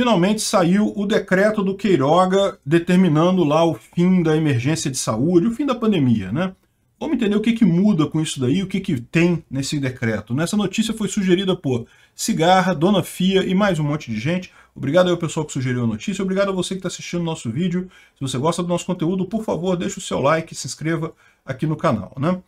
finalmente saiu o decreto do Queiroga determinando lá o fim da emergência de saúde, o fim da pandemia, né? Vamos entender o que, que muda com isso daí, o que, que tem nesse decreto. Nessa né? notícia foi sugerida por Cigarra, Dona Fia e mais um monte de gente. Obrigado ao pessoal que sugeriu a notícia, obrigado a você que está assistindo o nosso vídeo. Se você gosta do nosso conteúdo, por favor, deixe o seu like, se inscreva aqui no canal. Né?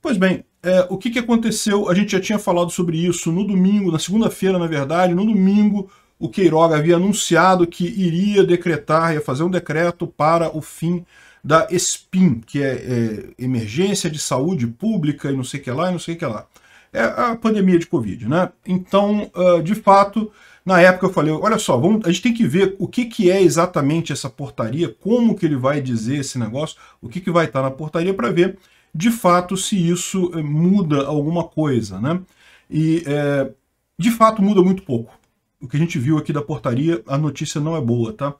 Pois bem, é, o que, que aconteceu? A gente já tinha falado sobre isso no domingo, na segunda-feira, na verdade. No domingo, o Queiroga havia anunciado que iria decretar, ia fazer um decreto para o fim da ESPIM, que é, é Emergência de Saúde Pública e não sei o que lá e não sei o que lá. É a pandemia de Covid, né? Então, uh, de fato, na época eu falei, olha só, vamos, a gente tem que ver o que, que é exatamente essa portaria, como que ele vai dizer esse negócio, o que, que vai estar na portaria para ver, de fato, se isso eh, muda alguma coisa, né? E, é, de fato, muda muito pouco o que a gente viu aqui da portaria, a notícia não é boa, tá?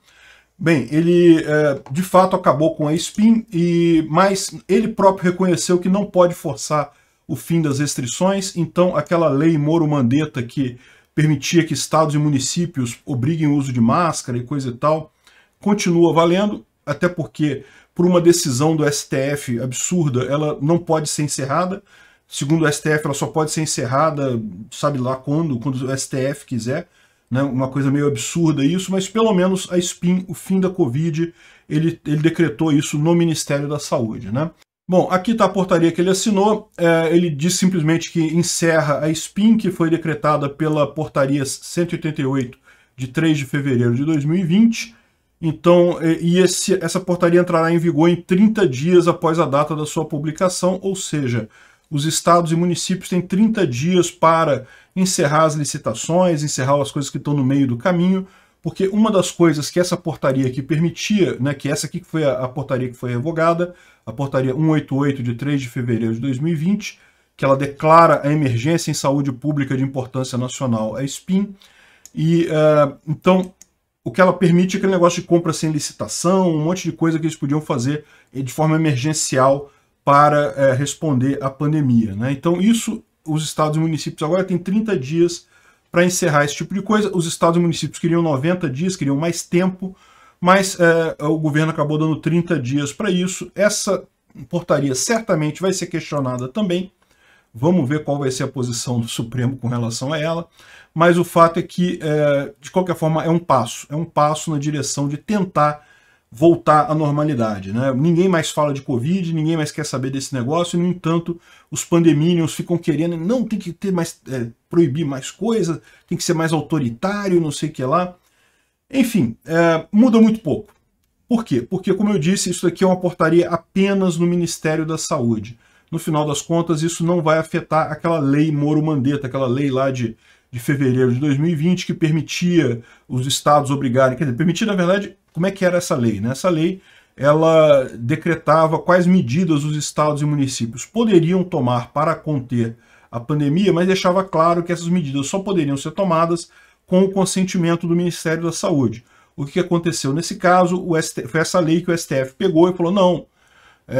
Bem, ele é, de fato acabou com a SPIN, e, mas ele próprio reconheceu que não pode forçar o fim das restrições, então aquela lei moro mandeta que permitia que estados e municípios obriguem o uso de máscara e coisa e tal, continua valendo, até porque por uma decisão do STF absurda, ela não pode ser encerrada. Segundo o STF, ela só pode ser encerrada, sabe lá quando, quando o STF quiser né, uma coisa meio absurda isso, mas pelo menos a SPIN, o fim da Covid, ele, ele decretou isso no Ministério da Saúde. Né? Bom, aqui está a portaria que ele assinou, é, ele diz simplesmente que encerra a SPIN, que foi decretada pela portaria 188 de 3 de fevereiro de 2020, então, é, e esse, essa portaria entrará em vigor em 30 dias após a data da sua publicação, ou seja, os estados e municípios têm 30 dias para encerrar as licitações, encerrar as coisas que estão no meio do caminho, porque uma das coisas que essa portaria aqui permitia, né, que essa aqui foi a, a portaria que foi revogada, a portaria 188 de 3 de fevereiro de 2020, que ela declara a emergência em saúde pública de importância nacional, a SPIN, e uh, então o que ela permite é aquele negócio de compra sem licitação, um monte de coisa que eles podiam fazer de forma emergencial para é, responder à pandemia. Né? Então, isso, os estados e municípios agora têm 30 dias para encerrar esse tipo de coisa. Os estados e municípios queriam 90 dias, queriam mais tempo, mas é, o governo acabou dando 30 dias para isso. Essa portaria certamente vai ser questionada também. Vamos ver qual vai ser a posição do Supremo com relação a ela. Mas o fato é que, é, de qualquer forma, é um passo. É um passo na direção de tentar voltar à normalidade. Né? Ninguém mais fala de Covid, ninguém mais quer saber desse negócio, e, no entanto, os pandemínios ficam querendo, não, tem que ter mais é, proibir mais coisas, tem que ser mais autoritário, não sei o que lá. Enfim, é, muda muito pouco. Por quê? Porque, como eu disse, isso aqui é uma portaria apenas no Ministério da Saúde. No final das contas, isso não vai afetar aquela lei Moro-Mandetta, aquela lei lá de de fevereiro de 2020 que permitia os estados obrigarem, quer dizer, permitia, na verdade, como é que era essa lei? Né? Essa lei ela decretava quais medidas os estados e municípios poderiam tomar para conter a pandemia, mas deixava claro que essas medidas só poderiam ser tomadas com o consentimento do Ministério da Saúde. O que aconteceu nesse caso STF, foi essa lei que o STF pegou e falou, não, é,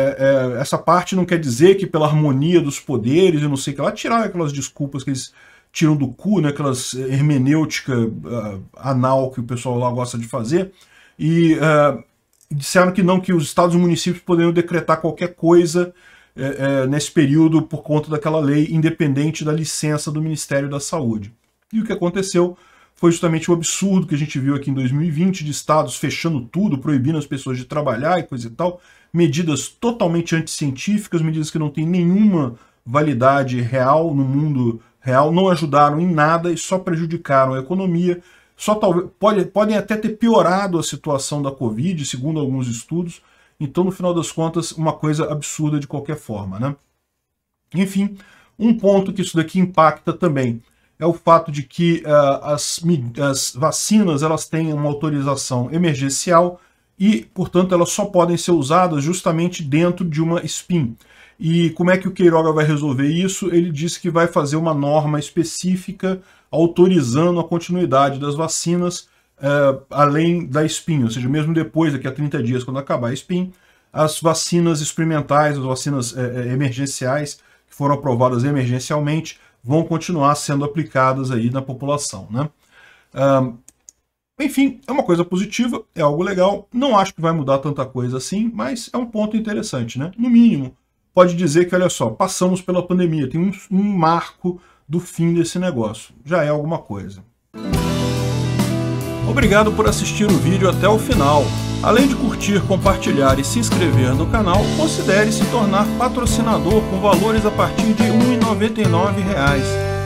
é, essa parte não quer dizer que pela harmonia dos poderes, eu não sei o que lá, tiraram aquelas desculpas que eles tiram do cu, né, aquelas hermenêutica uh, anal que o pessoal lá gosta de fazer, e uh, disseram que não, que os estados e municípios poderiam decretar qualquer coisa é, é, nesse período por conta daquela lei, independente da licença do Ministério da Saúde. E o que aconteceu foi justamente o absurdo que a gente viu aqui em 2020 de estados fechando tudo, proibindo as pessoas de trabalhar e coisa e tal, medidas totalmente anticientíficas, medidas que não têm nenhuma validade real no mundo real, não ajudaram em nada e só prejudicaram a economia, só talvez pode, podem até ter piorado a situação da Covid, segundo alguns estudos. Então, no final das contas, uma coisa absurda de qualquer forma, né? Enfim, um ponto que isso daqui impacta também é o fato de que uh, as, as vacinas elas têm uma autorização emergencial e, portanto, elas só podem ser usadas justamente dentro de uma SPIN. E como é que o Queiroga vai resolver isso? Ele disse que vai fazer uma norma específica autorizando a continuidade das vacinas uh, além da SPIN, ou seja, mesmo depois, daqui a 30 dias, quando acabar a SPIN, as vacinas experimentais, as vacinas eh, eh, emergenciais, que foram aprovadas emergencialmente, vão continuar sendo aplicadas aí na população. Né? Uh, enfim, é uma coisa positiva, é algo legal. Não acho que vai mudar tanta coisa assim, mas é um ponto interessante, né? No mínimo, pode dizer que, olha só, passamos pela pandemia, tem um, um marco do fim desse negócio. Já é alguma coisa. Obrigado por assistir o vídeo até o final. Além de curtir, compartilhar e se inscrever no canal, considere se tornar patrocinador com valores a partir de R$ 1,99